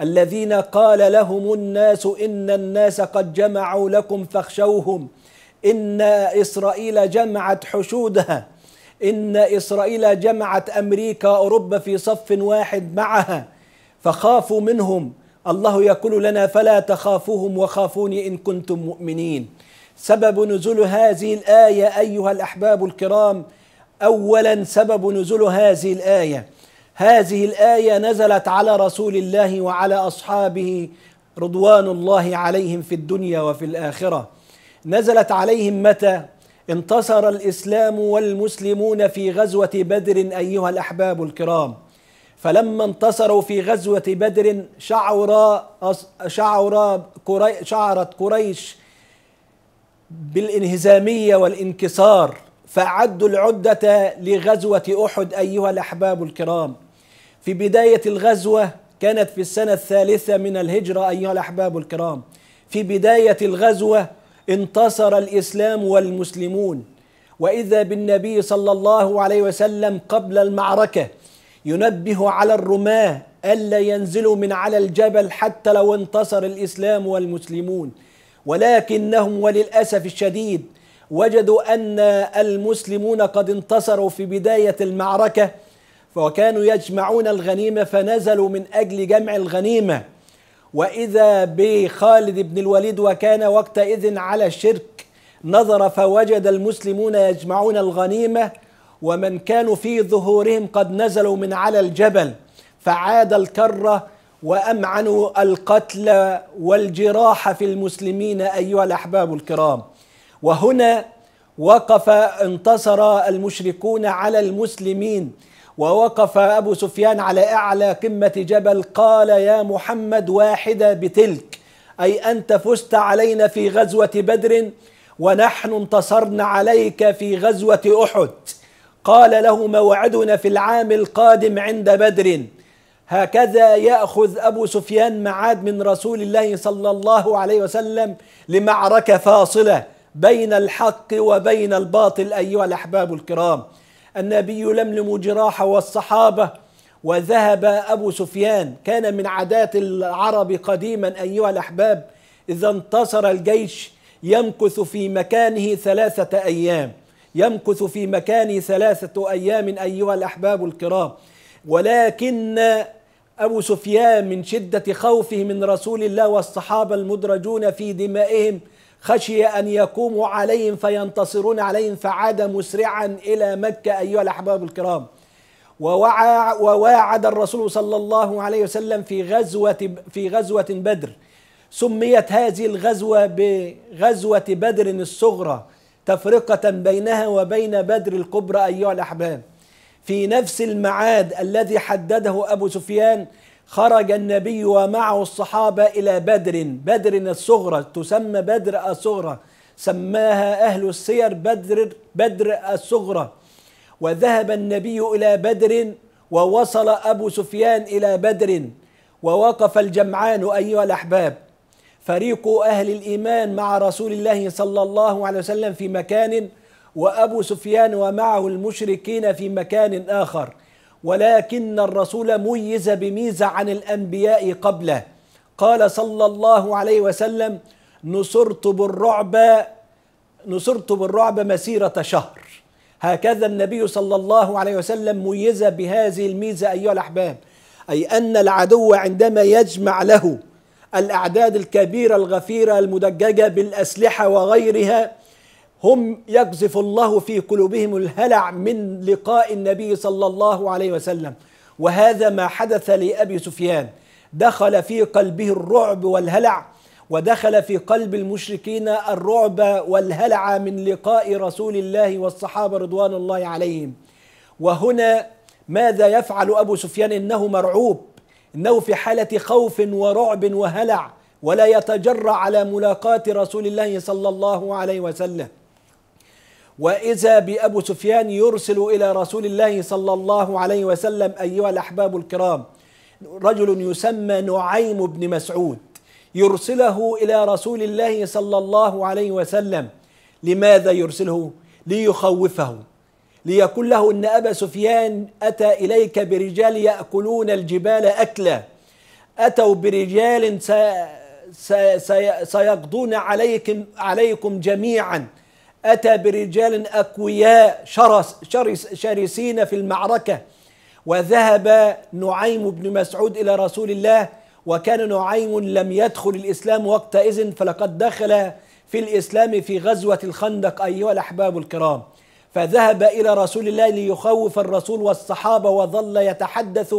الذين قال لهم الناس إن الناس قد جمعوا لكم فاخشوهم إن إسرائيل جمعت حشودها إن إسرائيل جمعت أمريكا أوروبا في صف واحد معها فخافوا منهم الله يقول لنا فلا تخافوهم وخافوني إن كنتم مؤمنين سبب نزول هذه الآية أيها الأحباب الكرام أولا سبب نزول هذه الآية هذه الآية نزلت على رسول الله وعلى أصحابه رضوان الله عليهم في الدنيا وفي الآخرة نزلت عليهم متى انتصر الإسلام والمسلمون في غزوة بدر أيها الأحباب الكرام فلما انتصروا في غزوة بدر شعر شعر كري شعرت قريش بالانهزامية والانكسار فأعدوا العدة لغزوة أحد أيها الأحباب الكرام في بداية الغزوة كانت في السنة الثالثة من الهجرة أيها الأحباب الكرام في بداية الغزوة انتصر الإسلام والمسلمون وإذا بالنبي صلى الله عليه وسلم قبل المعركة ينبه على الرماة ألا ينزلوا من على الجبل حتى لو انتصر الإسلام والمسلمون ولكنهم وللأسف الشديد وجدوا أن المسلمون قد انتصروا في بداية المعركة فكانوا يجمعون الغنيمة فنزلوا من أجل جمع الغنيمة وإذا بخالد بن الوليد وكان وقتئذ على الشرك نظر فوجد المسلمون يجمعون الغنيمة ومن كانوا في ظهورهم قد نزلوا من على الجبل فعاد الكرة وأمعنوا القتل والجراح في المسلمين أيها الأحباب الكرام وهنا وقف انتصر المشركون على المسلمين ووقف أبو سفيان على أعلى قمة جبل قال يا محمد واحدة بتلك أي أنت فزت علينا في غزوة بدر ونحن انتصرنا عليك في غزوة أحد قال له موعدنا في العام القادم عند بدر هكذا يأخذ أبو سفيان معاد من رسول الله صلى الله عليه وسلم لمعركة فاصلة بين الحق وبين الباطل أيها الأحباب الكرام النبي لملم جراحه والصحابة وذهب أبو سفيان كان من عادات العرب قديما أيها الأحباب إذا انتصر الجيش يمكث في مكانه ثلاثة أيام يمكث في مكانه ثلاثة أيام أيها الأحباب الكرام ولكن أبو سفيان من شدة خوفه من رسول الله والصحابة المدرجون في دمائهم خشي أن يقوموا عليهم فينتصرون عليهم فعاد مسرعا إلى مكة أيها الأحباب الكرام وواعد الرسول صلى الله عليه وسلم في غزوة, في غزوة بدر سميت هذه الغزوة بغزوة بدر الصغرى تفرقة بينها وبين بدر الكبرى أيها الأحباب في نفس المعاد الذي حدده أبو سفيان خرج النبي ومعه الصحابة إلى بدر بدر الصغرى تسمى بدر الصغرى سماها أهل السير بدر بدر الصغرى وذهب النبي إلى بدر ووصل أبو سفيان إلى بدر ووقف الجمعان أيها الأحباب فريق أهل الإيمان مع رسول الله صلى الله عليه وسلم في مكان وأبو سفيان ومعه المشركين في مكان آخر ولكن الرسول ميز بميزة عن الأنبياء قبله قال صلى الله عليه وسلم نصرت بالرعب نصرت بالرعب مسيرة شهر هكذا النبي صلى الله عليه وسلم ميز بهذه الميزة أيها الأحباب أي أن العدو عندما يجمع له الأعداد الكبيرة الغفيرة المدججة بالأسلحة وغيرها هم يقذف الله في قلوبهم الهلع من لقاء النبي صلى الله عليه وسلم وهذا ما حدث لأبي سفيان دخل في قلبه الرعب والهلع ودخل في قلب المشركين الرعب والهلع من لقاء رسول الله والصحابة رضوان الله عليهم وهنا ماذا يفعل أبو سفيان إنه مرعوب إنه في حالة خوف ورعب وهلع ولا يتجرأ على ملاقاة رسول الله صلى الله عليه وسلم وإذا بأبو سفيان يرسل إلى رسول الله صلى الله عليه وسلم أيها الأحباب الكرام رجل يسمى نعيم بن مسعود يرسله إلى رسول الله صلى الله عليه وسلم لماذا يرسله؟ ليخوفه ليقول له إن أبا سفيان أتى إليك برجال يأكلون الجبال أكلا أتوا برجال سيقضون عليكم, عليكم جميعا أتى برجال أقوياء شرس شرس شرسين في المعركة وذهب نعيم بن مسعود إلى رسول الله وكان نعيم لم يدخل الإسلام وقتئذ فلقد دخل في الإسلام في غزوة الخندق أيها الأحباب الكرام فذهب إلى رسول الله ليخوف الرسول والصحابة وظل يتحدث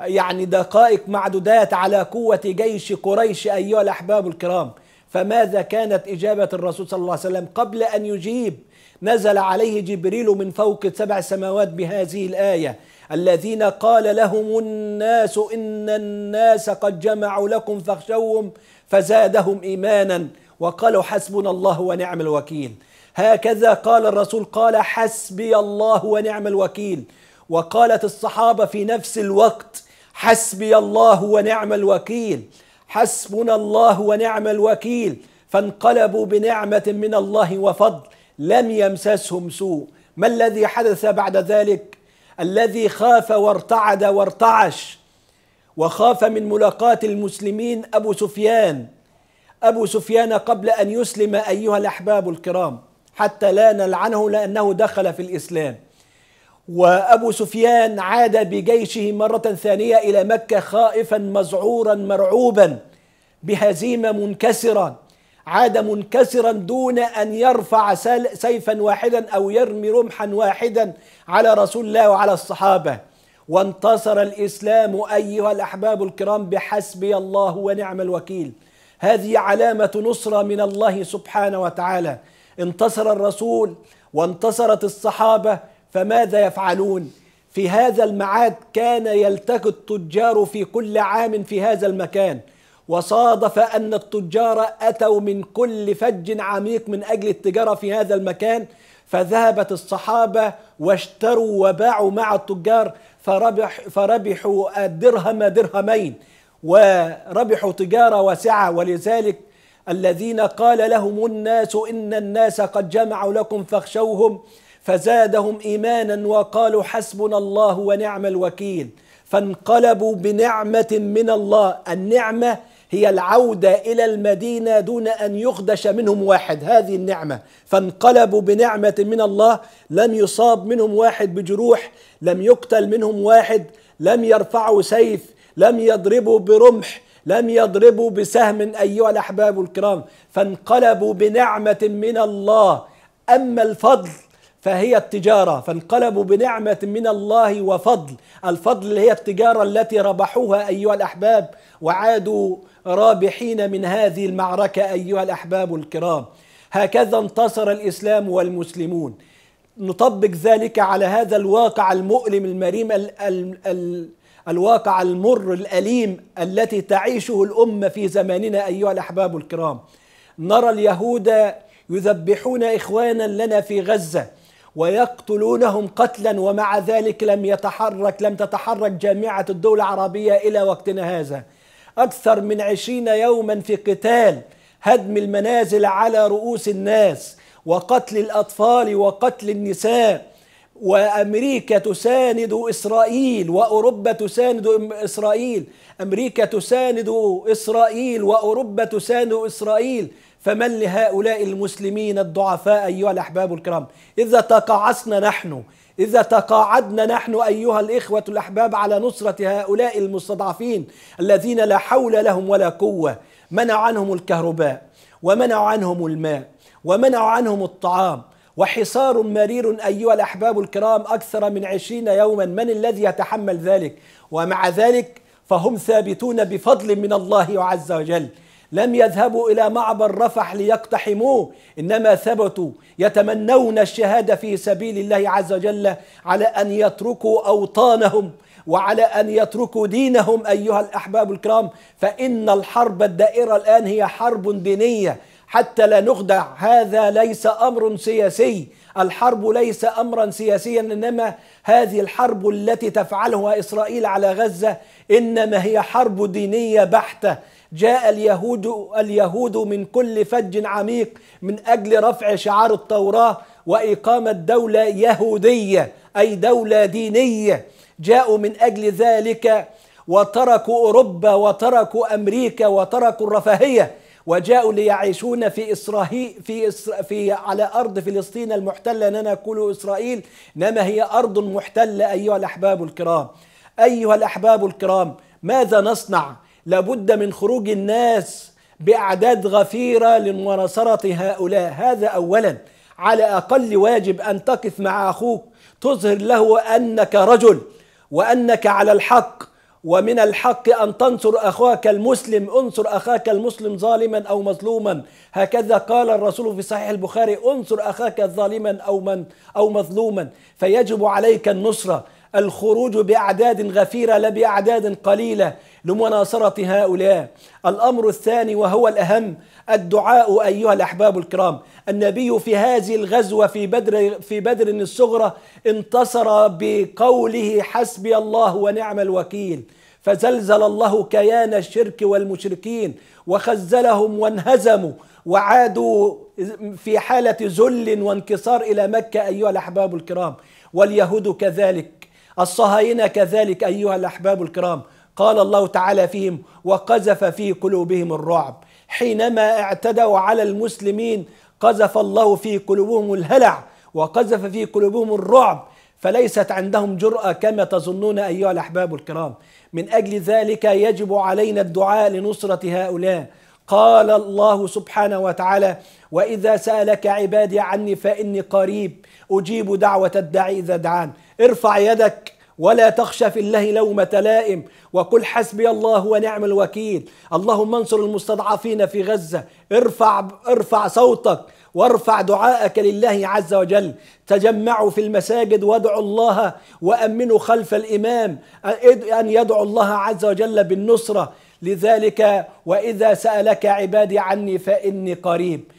يعني دقائق معدودات على قوة جيش قريش أيها الأحباب الكرام فماذا كانت إجابة الرسول صلى الله عليه وسلم قبل أن يجيب نزل عليه جبريل من فوق سبع سماوات بهذه الآية الذين قال لهم الناس إن الناس قد جمعوا لكم فاخشوهم فزادهم إيمانا وقالوا حسبنا الله ونعم الوكيل هكذا قال الرسول قال حسبي الله ونعم الوكيل وقالت الصحابة في نفس الوقت حسبي الله ونعم الوكيل حسبنا الله ونعم الوكيل فانقلبوا بنعمة من الله وفضل لم يمسسهم سوء ما الذي حدث بعد ذلك الذي خاف وارتعد وارتعش وخاف من ملاقاة المسلمين أبو سفيان أبو سفيان قبل أن يسلم أيها الأحباب الكرام حتى لا نلعنه لأنه دخل في الإسلام وأبو سفيان عاد بجيشه مرة ثانية إلى مكة خائفا مذعورا مرعوبا بهزيمة منكسرة عاد منكسرا دون أن يرفع سيفا واحدا أو يرمي رمحا واحدا على رسول الله وعلى الصحابة وانتصر الإسلام أيها الأحباب الكرام بحسبي الله ونعم الوكيل هذه علامة نصرة من الله سبحانه وتعالى انتصر الرسول وانتصرت الصحابة فماذا يفعلون في هذا المعاد كان يلتقي التجار في كل عام في هذا المكان وصادف أن التجار أتوا من كل فج عميق من أجل التجارة في هذا المكان فذهبت الصحابة واشتروا وباعوا مع التجار فربح فربحوا الدرهم درهمين وربحوا تجارة واسعة ولذلك الذين قال لهم الناس إن الناس قد جمعوا لكم فاخشوهم فزادهم إيمانا وقالوا حسبنا الله ونعم الوكيل فانقلبوا بنعمة من الله النعمة هي العودة إلى المدينة دون أن يخدش منهم واحد هذه النعمة فانقلبوا بنعمة من الله لم يصاب منهم واحد بجروح لم يقتل منهم واحد لم يرفعوا سيف لم يضربوا برمح لم يضربوا بسهم أيها الأحباب الكرام فانقلبوا بنعمة من الله أما الفضل فهي التجارة فانقلبوا بنعمة من الله وفضل الفضل اللي هي التجارة التي ربحوها أيها الأحباب وعادوا رابحين من هذه المعركة أيها الأحباب الكرام هكذا انتصر الإسلام والمسلمون نطبق ذلك على هذا الواقع المؤلم المريم الـ الـ الـ الواقع المر الأليم التي تعيشه الأمة في زماننا أيها الأحباب الكرام نرى اليهود يذبحون إخوانا لنا في غزة ويقتلونهم قتلا ومع ذلك لم يتحرك لم تتحرك جامعة الدول العربية إلى وقتنا هذا أكثر من عشرين يوما في قتال هدم المنازل على رؤوس الناس وقتل الأطفال وقتل النساء وامريكا تساند اسرائيل واوروبا تساند اسرائيل امريكا تساند اسرائيل واوروبا تساند اسرائيل فمن لهؤلاء المسلمين الضعفاء ايها الاحباب الكرام اذا تقاعسنا نحن إذا تقاعدنا نحن أيها الإخوة الأحباب على نصرة هؤلاء المستضعفين الذين لا حول لهم ولا قوة منع عنهم الكهرباء ومنع عنهم الماء ومنع عنهم الطعام وحصار مرير أيها الأحباب الكرام أكثر من عشرين يوما من الذي يتحمل ذلك ومع ذلك فهم ثابتون بفضل من الله عز وجل لم يذهبوا إلى معبر رفح ليقتحموه إنما ثبتوا يتمنون الشهادة في سبيل الله عز وجل على أن يتركوا أوطانهم وعلى أن يتركوا دينهم أيها الأحباب الكرام فإن الحرب الدائرة الآن هي حرب دينية حتى لا نخدع هذا ليس امر سياسي الحرب ليس امرا سياسيا انما هذه الحرب التي تفعلها اسرائيل على غزه انما هي حرب دينيه بحته جاء اليهود اليهود من كل فج عميق من اجل رفع شعار التوراه واقامه دوله يهوديه اي دوله دينيه جاءوا من اجل ذلك وتركوا اوروبا وتركوا امريكا وتركوا الرفاهيه وجاءوا ليعيشون في إسرائيل في, إسر في على أرض فلسطين المحتلة لا كل إسرائيل إنما هي أرض محتلة أيها الأحباب الكرام أيها الأحباب الكرام ماذا نصنع لابد من خروج الناس بأعداد غفيرة لمناصرة هؤلاء هذا أولا على أقل واجب أن تقف مع أخوك تظهر له أنك رجل وأنك على الحق ومن الحق أن تنصر أخاك المسلم انصر أخاك المسلم ظالما أو مظلوما هكذا قال الرسول في صحيح البخاري انصر أخاك ظالما أو من أو مظلوما فيجب عليك النصرة الخروج بأعداد غفيرة لا بأعداد قليلة لمناصرة هؤلاء الأمر الثاني وهو الأهم الدعاء أيها الأحباب الكرام النبي في هذه الغزوة في بدر, في بدر الصغرى انتصر بقوله حسبي الله ونعم الوكيل فزلزل الله كيان الشرك والمشركين وخزلهم وانهزموا وعادوا في حالة ذل وانكسار إلى مكة أيها الأحباب الكرام واليهود كذلك الصهاينة كذلك أيها الأحباب الكرام قال الله تعالى فيهم وقذف في قلوبهم الرعب حينما اعتدوا على المسلمين قذف الله في قلوبهم الهلع وقذف في قلوبهم الرعب فليست عندهم جرأة كما تظنون أيها الأحباب الكرام من أجل ذلك يجب علينا الدعاء لنصرة هؤلاء قال الله سبحانه وتعالى وإذا سألك عبادي عني فإني قريب أجيب دعوة الداعي إذا دعان ارفع يدك ولا تخشى في الله لومة لائم وقل حسبي الله ونعم الوكيل اللهم انصر المستضعفين في غزة ارفع ارفع صوتك وارفع دعاءك لله عز وجل تجمعوا في المساجد وادعوا الله وأمنوا خلف الإمام أن يدعو الله عز وجل بالنصرة لذلك وإذا سألك عبادي عني فإني قريب